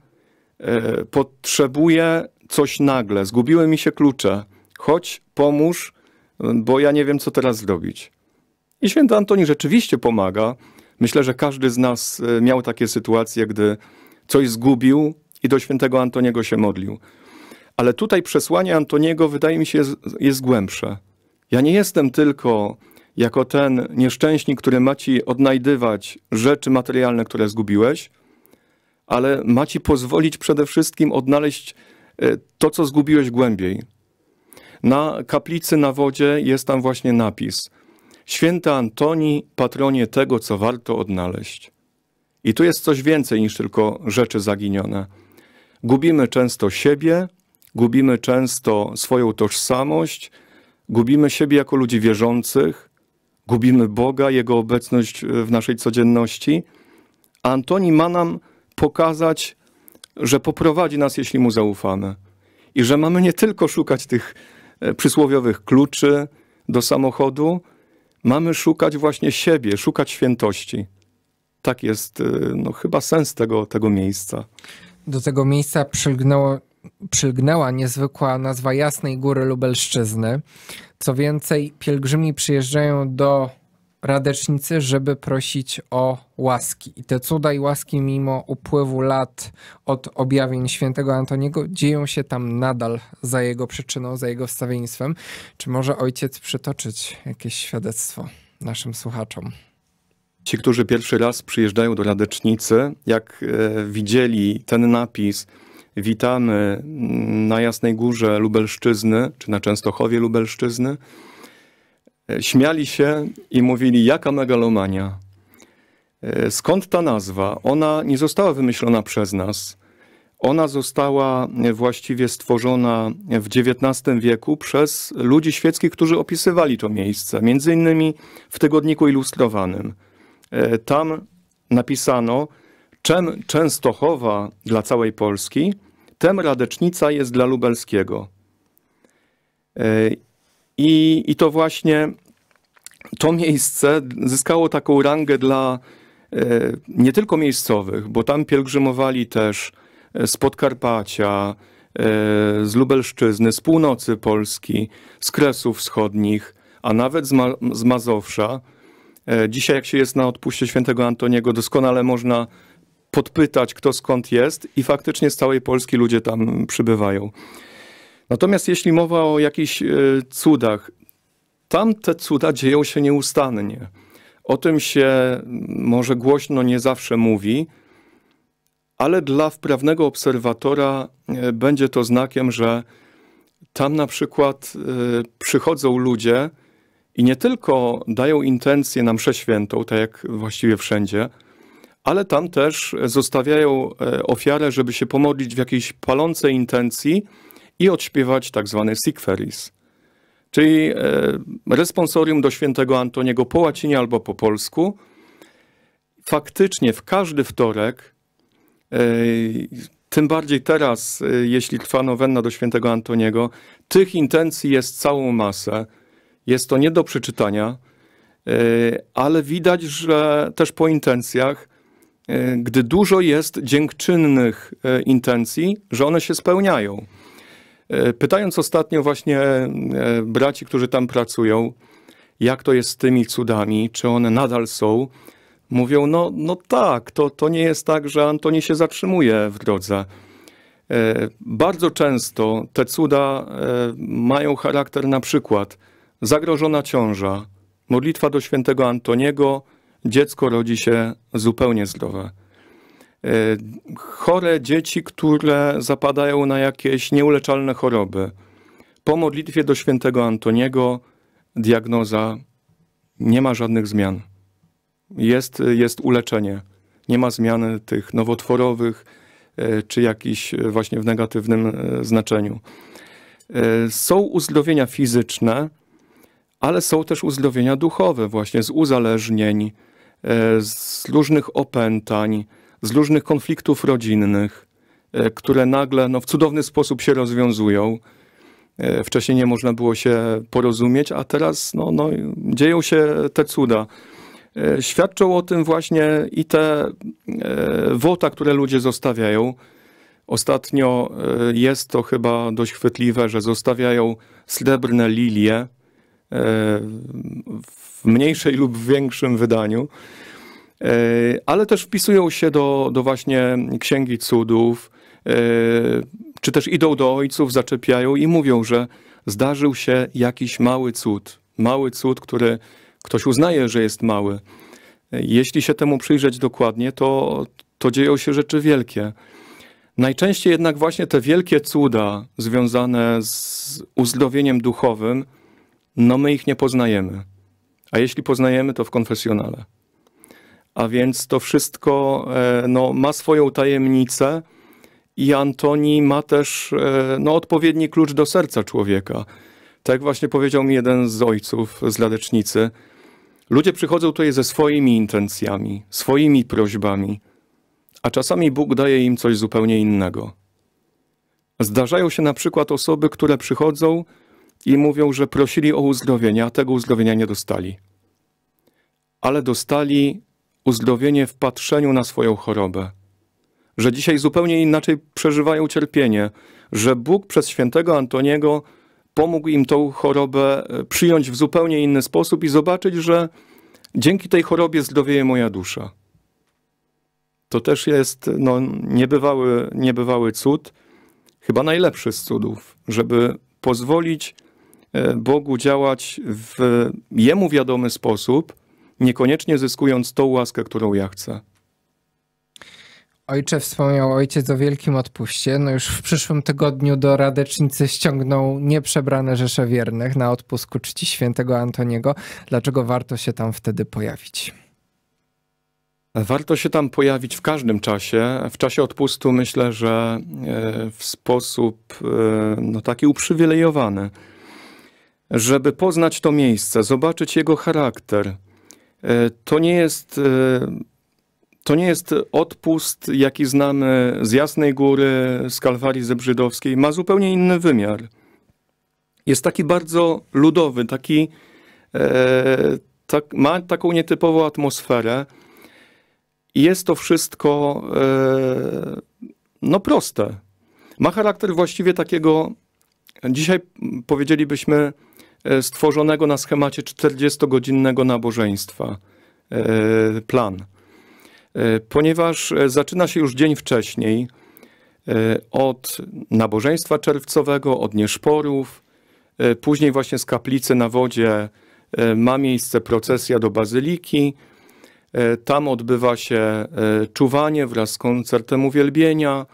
Potrzebuję coś nagle, zgubiły mi się klucze. Chodź, pomóż, bo ja nie wiem, co teraz zrobić. I święty Antoni rzeczywiście pomaga. Myślę, że każdy z nas e, miał takie sytuacje, gdy coś zgubił i do świętego Antoniego się modlił. Ale tutaj przesłanie Antoniego, wydaje mi się, jest, jest głębsze. Ja nie jestem tylko jako ten nieszczęśnik, który ma ci odnajdywać rzeczy materialne, które zgubiłeś, ale ma ci pozwolić przede wszystkim odnaleźć e, to, co zgubiłeś głębiej, na kaplicy na wodzie jest tam właśnie napis Święty Antoni, patronie tego, co warto odnaleźć. I tu jest coś więcej niż tylko rzeczy zaginione. Gubimy często siebie, gubimy często swoją tożsamość, gubimy siebie jako ludzi wierzących, gubimy Boga, Jego obecność w naszej codzienności. A Antoni ma nam pokazać, że poprowadzi nas, jeśli mu zaufamy. I że mamy nie tylko szukać tych E, przysłowiowych kluczy do samochodu. Mamy szukać właśnie siebie, szukać świętości. Tak jest e, no, chyba sens tego, tego miejsca. Do tego miejsca przylgnęło, przylgnęła niezwykła nazwa Jasnej Góry Lubelszczyzny. Co więcej, pielgrzymi przyjeżdżają do radecznicy, żeby prosić o łaski. I te cuda i łaski, mimo upływu lat od objawień świętego Antoniego, dzieją się tam nadal za jego przyczyną, za jego wstawieństwem. Czy może ojciec przytoczyć jakieś świadectwo naszym słuchaczom? Ci, którzy pierwszy raz przyjeżdżają do Radecznicy, jak e, widzieli ten napis, witamy mm, na Jasnej Górze Lubelszczyzny, czy na Częstochowie Lubelszczyzny, E, śmiali się i mówili, jaka megalomania. E, skąd ta nazwa? Ona nie została wymyślona przez nas. Ona została e, właściwie stworzona w XIX wieku przez ludzi świeckich, którzy opisywali to miejsce, między innymi w tygodniku ilustrowanym. Tam napisano, czym Częstochowa dla całej Polski, tem Radecznica jest dla Lubelskiego. I, i to właśnie to miejsce zyskało taką rangę dla e, nie tylko miejscowych, bo tam pielgrzymowali też e, z Podkarpacia, e, z Lubelszczyzny, z północy Polski, z Kresów Wschodnich, a nawet z, Ma z Mazowsza. Dzisiaj, jak się jest na odpuście świętego Antoniego, doskonale można podpytać, kto skąd jest, i faktycznie z całej Polski ludzie tam przybywają. Natomiast jeśli mowa o jakichś e, cudach, tam te cuda dzieją się nieustannie. O tym się mm, może głośno nie zawsze mówi, ale dla wprawnego obserwatora e, będzie to znakiem, że tam na przykład e, przychodzą ludzie i nie tylko dają intencje na mszę świętą, tak jak właściwie wszędzie, ale tam też zostawiają ofiarę, żeby się pomodlić w jakiejś palącej intencji, i odśpiewać tak zwany Sikferis, czyli e, responsorium do świętego Antoniego po łacinie albo po polsku. Faktycznie w każdy wtorek, e, tym bardziej teraz, e, jeśli trwa nowenna do świętego Antoniego, tych intencji jest całą masę. Jest to nie do przeczytania, ale widać, że też po intencjach, gdy dużo jest dziękczynnych intencji, że one się spełniają. E, pytając ostatnio właśnie e, braci, którzy tam pracują, jak to jest z tymi cudami, czy one nadal są, mówią, no, no tak, to, to nie jest tak, że Antoni się zatrzymuje w drodze. E, bardzo często te cuda mają charakter na przykład zagrożona ciąża, modlitwa do świętego Antoniego, dziecko rodzi się zupełnie zdrowe. E, chore dzieci, które zapadają na jakieś nieuleczalne choroby. Po modlitwie do świętego Antoniego diagnoza nie ma żadnych zmian. Jest, jest uleczenie. Nie ma zmiany tych nowotworowych e, czy jakichś e, właśnie w negatywnym znaczeniu. Są uzdrowienia fizyczne, ale są też uzdrowienia duchowe, właśnie z uzależnień, z różnych opętań, z różnych konfliktów rodzinnych, e, które nagle no, w cudowny sposób się rozwiązują. E, wcześniej nie można było się porozumieć, a teraz no, no, dzieją się te cuda. E, świadczą o tym właśnie i te wota, które ludzie zostawiają. Ostatnio jest to chyba dość chwytliwe, że zostawiają srebrne lilie w mniejszej lub większym wydaniu. E, ale też wpisują się do, do właśnie Księgi Cudów, e, czy też idą do ojców, zaczepiają i mówią, że zdarzył się jakiś mały cud, mały cud, który ktoś uznaje, że jest mały. E, jeśli się temu przyjrzeć dokładnie, to, to dzieją się rzeczy wielkie. Najczęściej jednak właśnie te wielkie cuda związane z uzdrowieniem duchowym, no my ich nie poznajemy. A jeśli poznajemy, to w konfesjonale. A więc to wszystko e, no, ma swoją tajemnicę i Antoni ma też e, no, odpowiedni klucz do serca człowieka. Tak właśnie powiedział mi jeden z ojców z Ladecznicy. Ludzie przychodzą tutaj ze swoimi intencjami, swoimi prośbami, a czasami Bóg daje im coś zupełnie innego. Zdarzają się na przykład osoby, które przychodzą i mówią, że prosili o uzdrowienie, a tego uzdrowienia nie dostali. Ale dostali uzdrowienie w patrzeniu na swoją chorobę, że dzisiaj zupełnie inaczej przeżywają cierpienie, że Bóg przez świętego Antoniego pomógł im tą chorobę e, przyjąć w zupełnie inny sposób i zobaczyć, że dzięki tej chorobie zdrowieje moja dusza. To też jest no, niebywały, niebywały cud, chyba najlepszy z cudów, żeby pozwolić e, Bogu działać w jemu wiadomy sposób niekoniecznie zyskując tą łaskę, którą ja chcę. Ojcze wspomniał ojciec o wielkim odpuście. No już w przyszłym tygodniu do Radecznicy ściągnął nieprzebrane rzesze wiernych na odpusku czci świętego Antoniego. Dlaczego warto się tam wtedy pojawić? Warto się tam pojawić w każdym czasie. W czasie odpustu myślę, że e, w sposób e, no, taki uprzywilejowany, żeby poznać to miejsce, zobaczyć jego charakter – E, to nie jest. E, to nie jest odpust, jaki znamy z Jasnej Góry, z Kalwarii Zebrzydowskiej. Ma zupełnie inny wymiar. Jest taki bardzo ludowy, taki, e, tak, ma taką nietypową atmosferę. Jest to wszystko e, no proste. Ma charakter właściwie takiego, dzisiaj powiedzielibyśmy, E, stworzonego na schemacie 40-godzinnego nabożeństwa e, plan. E, ponieważ zaczyna się już dzień wcześniej od nabożeństwa czerwcowego, od nieszporów, później właśnie z kaplicy na wodzie ma miejsce procesja do bazyliki. Tam odbywa się czuwanie wraz z koncertem uwielbienia.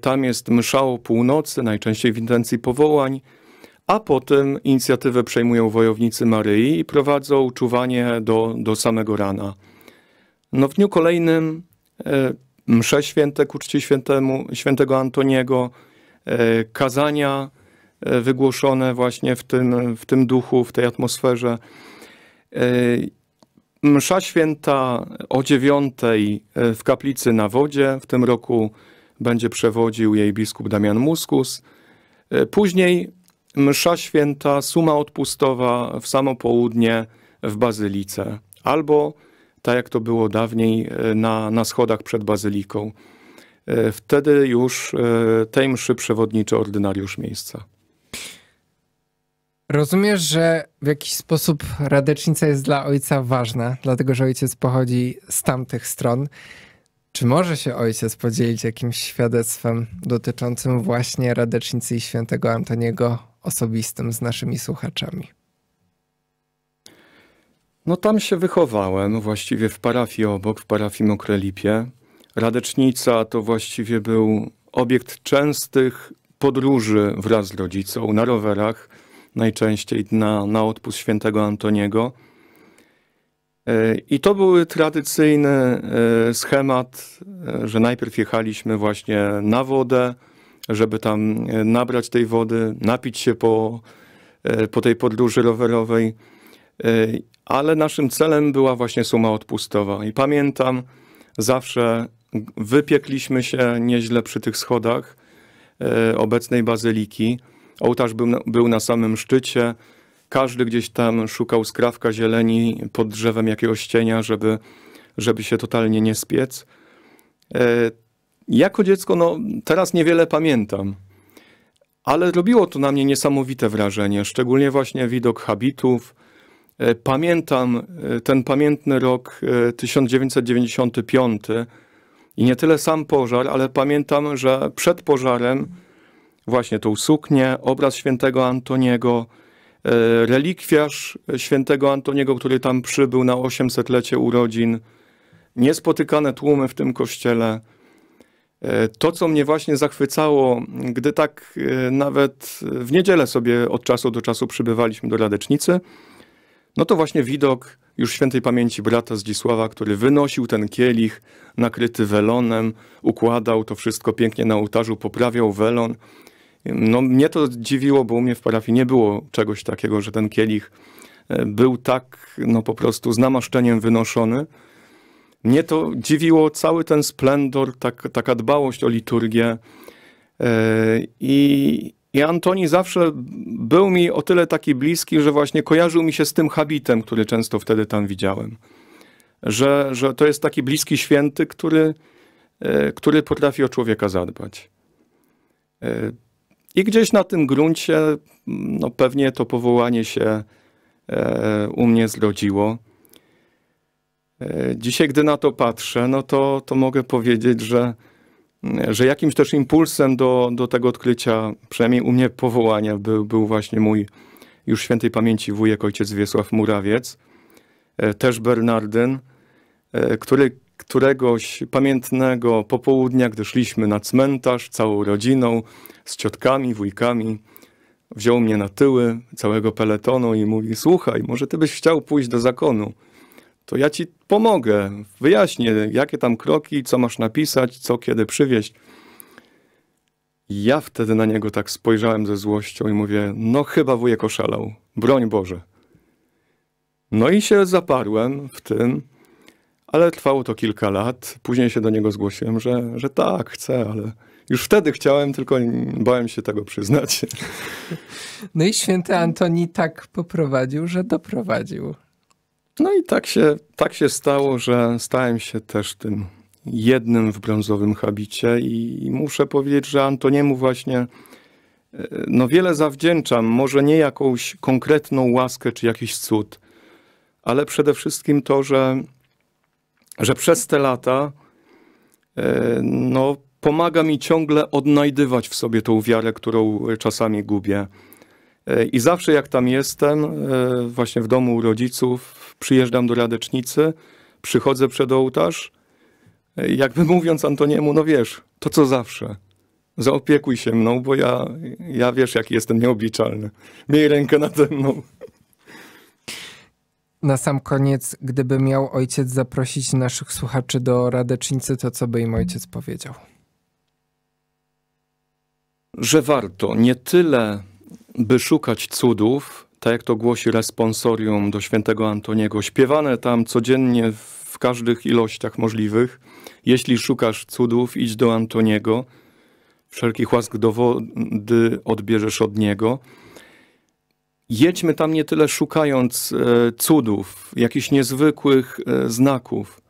Tam jest msza o północy, najczęściej w intencji powołań a potem inicjatywę przejmują wojownicy Maryi i prowadzą czuwanie do, do samego rana. No w dniu kolejnym e, msze święte ku czci świętemu, świętego Antoniego, e, kazania e, wygłoszone właśnie w tym, w tym duchu, w tej atmosferze. E, msza święta o dziewiątej e, w kaplicy na wodzie. W tym roku będzie przewodził jej biskup Damian Muskus. E, później msza święta, suma odpustowa w samo południe w bazylice, albo tak jak to było dawniej e, na, na schodach przed bazyliką. E, wtedy już e, tej mszy przewodniczy ordynariusz miejsca. Rozumiesz, że w jakiś sposób radecznica jest dla ojca ważna, dlatego że ojciec pochodzi z tamtych stron. Czy może się ojciec podzielić jakimś świadectwem dotyczącym właśnie radecznicy i świętego Antoniego osobistym z naszymi słuchaczami? No tam się wychowałem, właściwie w parafii obok, w parafii Mokrelipie. Radecznica to właściwie był obiekt częstych podróży wraz z rodzicą, na rowerach, najczęściej na, na odpust świętego Antoniego. E, I to był tradycyjny e, schemat, e, że najpierw jechaliśmy właśnie na wodę, żeby tam e, nabrać tej wody, napić się po, e, po tej podróży rowerowej. E, ale naszym celem była właśnie suma odpustowa. I pamiętam, zawsze wypiekliśmy się nieźle przy tych schodach obecnej bazyliki. Ołtarz był na, był na samym szczycie. Każdy gdzieś tam szukał skrawka zieleni pod drzewem jakiegoś cienia, żeby, żeby się totalnie nie spiec. Jako dziecko, no teraz niewiele pamiętam, ale robiło to na mnie niesamowite wrażenie, szczególnie właśnie widok habitów. E, pamiętam e, ten pamiętny rok 1995 e, i nie tyle sam pożar, ale pamiętam, że przed pożarem właśnie tą suknię, obraz świętego Antoniego, relikwiarz świętego Antoniego, który tam przybył na 800-lecie urodzin, niespotykane tłumy w tym kościele. E, to, co mnie właśnie zachwycało, gdy tak e, nawet w niedzielę sobie od czasu do czasu przybywaliśmy do Radecznicy, no to właśnie widok już świętej pamięci brata Zdzisława, który wynosił ten kielich nakryty welonem, układał to wszystko pięknie na ołtarzu, poprawiał welon. No, mnie to dziwiło, bo u mnie w parafii nie było czegoś takiego, że ten kielich e, był tak no, po prostu z namaszczeniem wynoszony. Mnie to dziwiło cały ten splendor, tak, taka dbałość o liturgię. E, I, I Antoni zawsze był mi o tyle taki bliski, że właśnie kojarzył mi się z tym habitem, który często wtedy tam widziałem. Że, że to jest taki bliski święty, który, e, który potrafi o człowieka zadbać. E, I gdzieś na tym gruncie, no pewnie to powołanie się u mnie zrodziło. E, dzisiaj, gdy na to patrzę, no to, to mogę powiedzieć, że, mm, że jakimś też impulsem do, do tego odkrycia, przynajmniej u mnie powołania, był, był właśnie mój już świętej pamięci wujek ojciec Wiesław Murawiec, e, też Bernardyn, e, który któregoś pamiętnego popołudnia, gdy szliśmy na cmentarz całą rodziną, z ciotkami, wujkami, wziął mnie na tyły całego peletonu i mówi: Słuchaj, może ty byś chciał pójść do zakonu, to ja ci pomogę, wyjaśnię, jakie tam kroki, co masz napisać, co kiedy przywieźć. Ja wtedy na niego tak spojrzałem ze złością i mówię, no chyba wujek oszalał, broń Boże. No i się zaparłem w tym, ale trwało to kilka lat. Później się do niego zgłosiłem, że, że tak, chcę, ale już wtedy chciałem, tylko bałem się tego przyznać. No i święty Antoni tak poprowadził, że doprowadził. No i tak się, tak się stało, że stałem się też tym jednym w brązowym habicie i, muszę powiedzieć, że Antoniemu właśnie e, no wiele zawdzięczam, może nie jakąś konkretną łaskę czy jakiś cud, ale przede wszystkim to, że, że przez te lata e, no, pomaga mi ciągle odnajdywać w sobie tą wiarę, którą czasami gubię. E, I zawsze jak tam jestem, właśnie w domu u rodziców, przyjeżdżam do Radecznicy, przychodzę przed ołtarz, jakby mówiąc Antoniemu, no wiesz, to co zawsze, zaopiekuj się mną, bo ja, ja wiesz, jaki jestem nieobliczalny. Miej rękę nade mną. Na sam koniec, gdyby miał ojciec zaprosić naszych słuchaczy do Radecznicy, to co by im ojciec powiedział? Że warto nie tyle, by szukać cudów, tak jak to głosi responsorium do świętego Antoniego, śpiewane tam codziennie w każdych ilościach możliwych. Jeśli szukasz cudów, idź do Antoniego, wszelkich łask dowody odbierzesz od niego. Jedźmy tam nie tyle szukając e, cudów, jakichś niezwykłych e, znaków,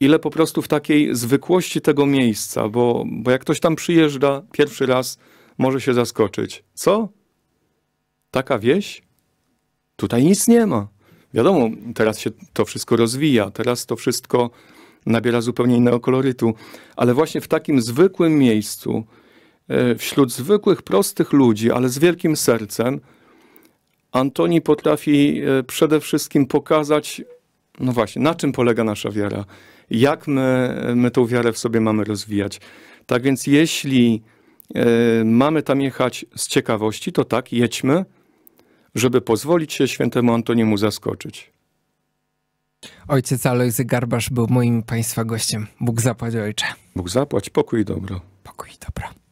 ile po prostu w takiej zwykłości tego miejsca, bo, bo jak ktoś tam przyjeżdża pierwszy raz, może się zaskoczyć. Co? Taka wieś? Tutaj nic nie ma. Wiadomo, teraz się to wszystko rozwija, teraz to wszystko nabiera zupełnie innego kolorytu, ale właśnie w takim zwykłym miejscu, e, wśród zwykłych, prostych ludzi, ale z wielkim sercem, Antoni potrafi e, przede wszystkim pokazać, no właśnie, na czym polega nasza wiara, jak my, my tą wiarę w sobie mamy rozwijać. Tak więc, jeśli e, mamy tam jechać z ciekawości, to tak, jedźmy żeby pozwolić się świętemu Antoniemu zaskoczyć. Ojciec Alojzy Garbarz był moim Państwa gościem. Bóg zapłać ojcze. Bóg zapłać, pokój i dobro. Pokój i dobro.